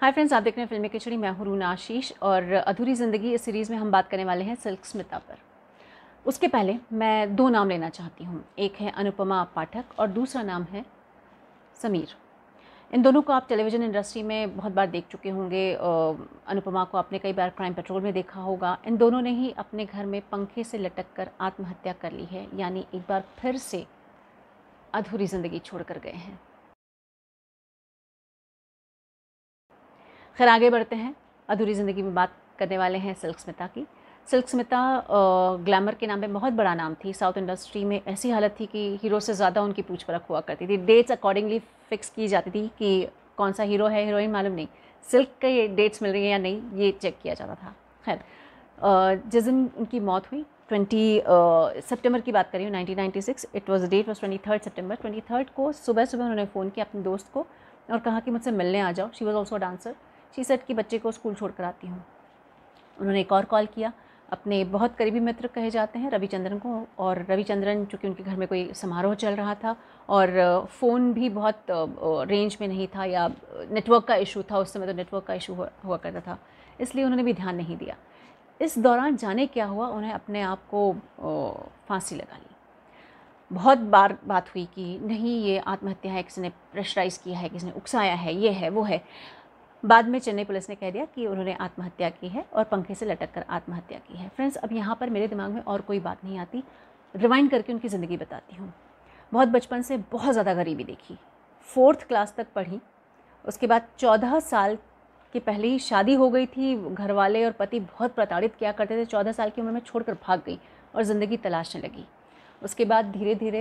hi friends आप देख रहे हैं फिल्में खिचड़ी मैं हूँ आशीष और अधूरी ज़िंदगी इस सीरीज़ में हम बात करने वाले हैं सिल्क स्मिता पर उसके पहले मैं दो नाम लेना चाहती हूँ एक है अनुपमा पाठक और दूसरा नाम है समीर इन दोनों को आप टेलीविज़न इंडस्ट्री में बहुत बार देख चुके होंगे अनुपमा को आपने कई बार क्राइम पेट्रोल में देखा होगा इन दोनों ने ही अपने घर में पंखे से लटक कर आत्महत्या कर ली है यानी एक बार फिर से अधूरी ज़िंदगी छोड़ कर गए हैं खैर आगे बढ़ते हैं अधूरी ज़िंदगी में बात करने वाले हैं सिल्क स्मिता की सिल्क स्मिता ग्लैमर के नाम पे बहुत बड़ा नाम थी साउथ इंडस्ट्री में ऐसी हालत थी कि हीरो से ज़्यादा उनकी पूछ परख हुआ करती थी डेट्स अकॉर्डिंगली फिक्स की जाती थी कि कौन सा हीरो है हीरोइन मालूम नहीं सिल्क के ये डेट्स मिल रही हैं या नहीं ये चेक किया जाता था खैर जिस दिन उनकी मौत हुई ट्वेंटी सेप्टेम्बर की बात करी ninety six it was date third 23 twenty third को सुबह सुबह उन्होंने फ़ोन किया अपने दोस्त को और कहा कि मुझसे मिलने आ जाओ शी वॉज ऑल्सो डांसर छीसठ के बच्चे को स्कूल छोड़ कर आती हूँ उन्होंने एक और कॉल किया अपने बहुत करीबी मित्र कहे जाते हैं रविचंद्रन को और रविचंद्रन चूँकि उनके घर में कोई समारोह चल रहा था और फ़ोन भी बहुत रेंज में नहीं था या नेटवर्क का इशू था उस समय तो नेटवर्क का इशू हुआ करता था इसलिए उन्होंने भी ध्यान नहीं दिया इस दौरान जाने क्या हुआ उन्हें अपने आप को फांसी लगा ली बहुत बार बात हुई कि नहीं ये आत्महत्या है किसी ने प्रेशराइज़ किया है किसी ने उकसाया है ये है वो है बाद में चेन्नई पुलिस ने कह दिया कि उन्होंने आत्महत्या की है और पंखे से लटक कर आत्महत्या की है फ्रेंड्स अब यहाँ पर मेरे दिमाग में और कोई बात नहीं आती रिवाइंड करके उनकी ज़िंदगी बताती हूँ बहुत बचपन से बहुत ज़्यादा गरीबी देखी फोर्थ क्लास तक पढ़ी उसके बाद चौदह साल की पहले ही शादी हो गई थी घर वाले और पति बहुत प्रताड़ित किया करते थे चौदह साल की उम्र में छोड़कर भाग गई और ज़िंदगी तलाशने लगी उसके बाद धीरे धीरे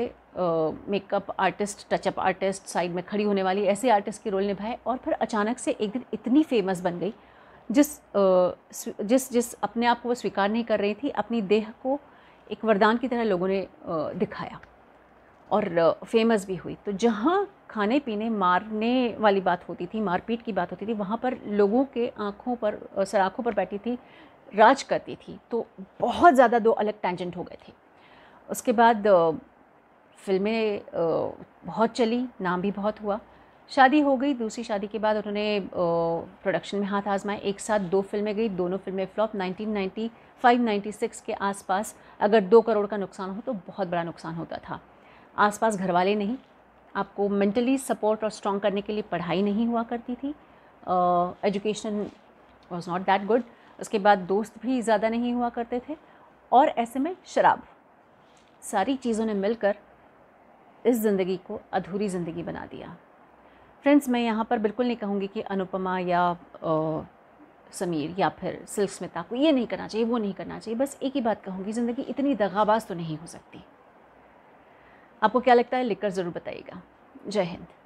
makeup artist touchup artist side में खड़ी होने वाली ऐसे आर्टिस्ट के रोल निभाए और फिर अचानक से एक दिन इतनी फेमस बन गई जिस आ, जिस जिस अपने आप को वो स्वीकार नहीं कर रही थी अपनी देह को एक वरदान की तरह लोगों ने दिखाया और फेमस भी हुई तो जहाँ खाने पीने मारने वाली बात होती थी मारपीट की बात होती थी वहाँ पर लोगों के आँखों पर सराखों पर बैठी थी राज करती थी तो बहुत ज़्यादा दो अलग टेंजेंट हो गए थे उसके बाद फिल्में बहुत चली नाम भी बहुत हुआ शादी हो गई दूसरी शादी के बाद उन्होंने प्रोडक्शन में हाथ आजमाए एक साथ दो फिल्में गई दोनों फिल्में फ्लॉप 1995 96 के आसपास अगर दो करोड़ का नुकसान हो तो बहुत बड़ा नुकसान होता था आसपास घर वाले नहीं आपको मेंटली सपोर्ट और स्ट्रॉन्ग करने के लिए पढ़ाई नहीं हुआ करती थी education was not that good उसके बाद दोस्त भी ज़्यादा नहीं हुआ करते थे और ऐसे में शराब सारी चीज़ों ने मिलकर इस ज़िंदगी को अधूरी ज़िंदगी बना दिया फ्रेंड्स मैं यहाँ पर बिल्कुल नहीं कहूँगी कि अनुपमा या ओ, समीर या फिर स्मिता को ये नहीं करना चाहिए वो नहीं करना चाहिए बस एक ही बात कहूँगी ज़िंदगी इतनी दगाबाज तो नहीं हो सकती आपको क्या लगता है लिखकर ज़रूर बताइएगा जय हिंद